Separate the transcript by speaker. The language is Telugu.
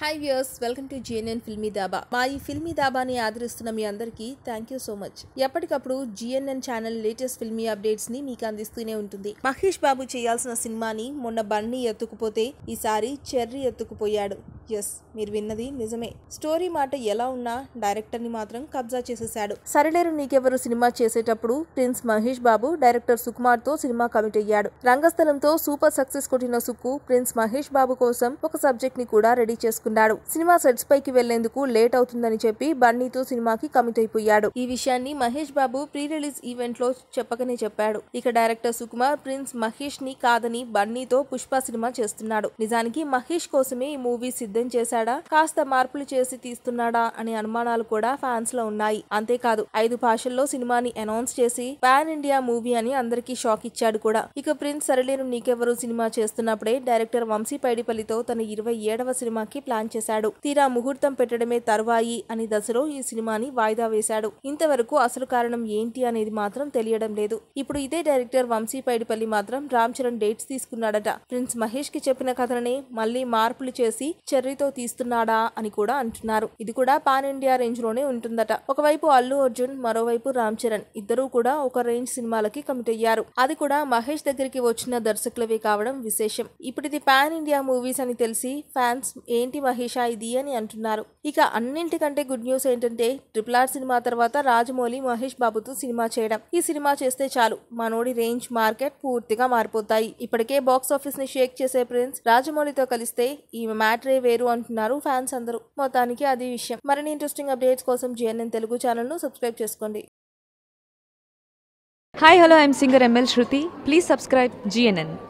Speaker 1: hi viewers welcome to GNN Filmy Dhaba మా ఈ ఫిల్మీ దాబాని ఆదరిస్తున్న మీ అందరికీ థ్యాంక్ యూ సో మచ్ ఎప్పటికప్పుడు GNN channel latest filmy updates ని మీకు అందిస్తూనే ఉంటుంది మహేష్ బాబు చేయాల్సిన సినిమాని మొన్న బన్నీ ఎత్తుకుపోతే ఈసారి చెర్రీ ఎత్తుకుపోయాడు ఎస్ మీరు విన్నది నిజమే స్టోరీ మాట ఎలా ఉన్నా డైరెక్టర్ని మాత్రం కబ్జా చేసేశాడు సరిలేరు నీకెవరు సినిమా చేసేటప్పుడు ప్రిన్స్ మహేష్ బాబు డైరెక్టర్ సుకుమార్ తో సినిమా కమిట్ అయ్యాడు రంగస్థలంతో సూపర్ సక్సెస్ కొట్టిన సుక్కు ప్రిన్స్ మహేష్ బాబు కోసం ఒక సబ్జెక్ట్ ని కూడా రెడీ చేసుకున్నాడు సినిమా సెట్స్ పైకి వెళ్లేందుకు లేట్ అవుతుందని చెప్పి బన్నీతో సినిమాకి కమిట్ అయిపోయాడు ఈ విషయాన్ని Mahesh Babu pre release event లో చెప్పకనే చెప్పాడు ఇక డైరెక్టర్ సుకుమార్ ప్రిన్స్ మహేష్ ని కాదని బన్నీతో పుష్ప సినిమా చేస్తున్నాడు నిజానికి మహేష్ కోసమే ఈ మూవీ సిద్ధ డిజైన్ చేశాడా కాస్త మార్పులు చేసి తీస్తున్నాడా అనే అనుమానాలు కూడా ఫ్యాన్స్ లో ఉన్నాయి అంతేకాదు ఐదు భాషల్లో సినిమాని అనౌన్స్ చేసి పాన్ ఇండియా మూవీ అని అందరికీ షాక్ ఇచ్చాడు కూడా ఇక ప్రిన్స్ సరళేను నీకెవరు సినిమా చేస్తున్నప్పుడే డైరెక్టర్ వంశీ పైడిపల్లితో తన ఇరవై ఏడవ సినిమాకి ప్లాన్ చేశాడు తీరా ముహూర్తం పెట్టడమే తర్వాయి అని దశలో ఈ సినిమాని వాయిదా వేశాడు ఇంతవరకు అసలు కారణం ఏంటి అనేది మాత్రం తెలియడం లేదు ఇప్పుడు ఇదే డైరెక్టర్ వంశీ పైడిపల్లి మాత్రం రామ్ చరణ్ డేట్స్ తీసుకున్నాడట ప్రిన్స్ మహేష్ కి చెప్పిన కథనే మళ్ళీ మార్పులు చేసి చెర్రీతో తీస్తున్నాడా అని కూడా అంటున్నారు ఇది కూడా పాన్ ఇండియా రేంజ్ లోనే ఉంటుందట ఒకవైపు అల్లు అర్జున్ మరోవైపు రామ్ చరణ్ ఇద్దరూ కూడా ఒక రేంజ్ సినిమాలకి కమిట్ అయ్యారు అది కూడా మహేష్ దగ్గరికి వచ్చిన దర్శకులవి కావడం విశేషం ఇప్పుడిది పాన్ ఇండియా మూవీస్ అని తెలిసి ఫ్యాన్స్ ఏంటి మహేషా ఇది అని అంటున్నారు ఇక అన్నింటికంటే గుడ్ న్యూస్ ఏంటంటే ట్రిపుల్ ఆర్ సినిమా తర్వాత రాజమౌళి మహేష్ బాబుతో సినిమా చేయడం ఈ సినిమా చేస్తే చాలు మనోడి రేంజ్ మార్కెట్ పూర్తిగా మారిపోతాయి ఇప్పటికే బాక్స్ ఆఫీస్ ని షేక్ చేసే ప్రిన్స్ రాజమౌళితో కలిస్తే ఈమె మ్యాట్రే వేరు అంటున్నారు ఫ్యాన్స్ అందరూ మొత్తానికి అది విషయం మరిన్ని ఇంట్రెస్టింగ్ అప్డేట్స్ కోసం జిఎన్ఎన్ తెలుగు ఛానల్ను సబ్స్క్రైబ్ చేసుకోండి hi hello I'm singer ML Shruti please subscribe GNN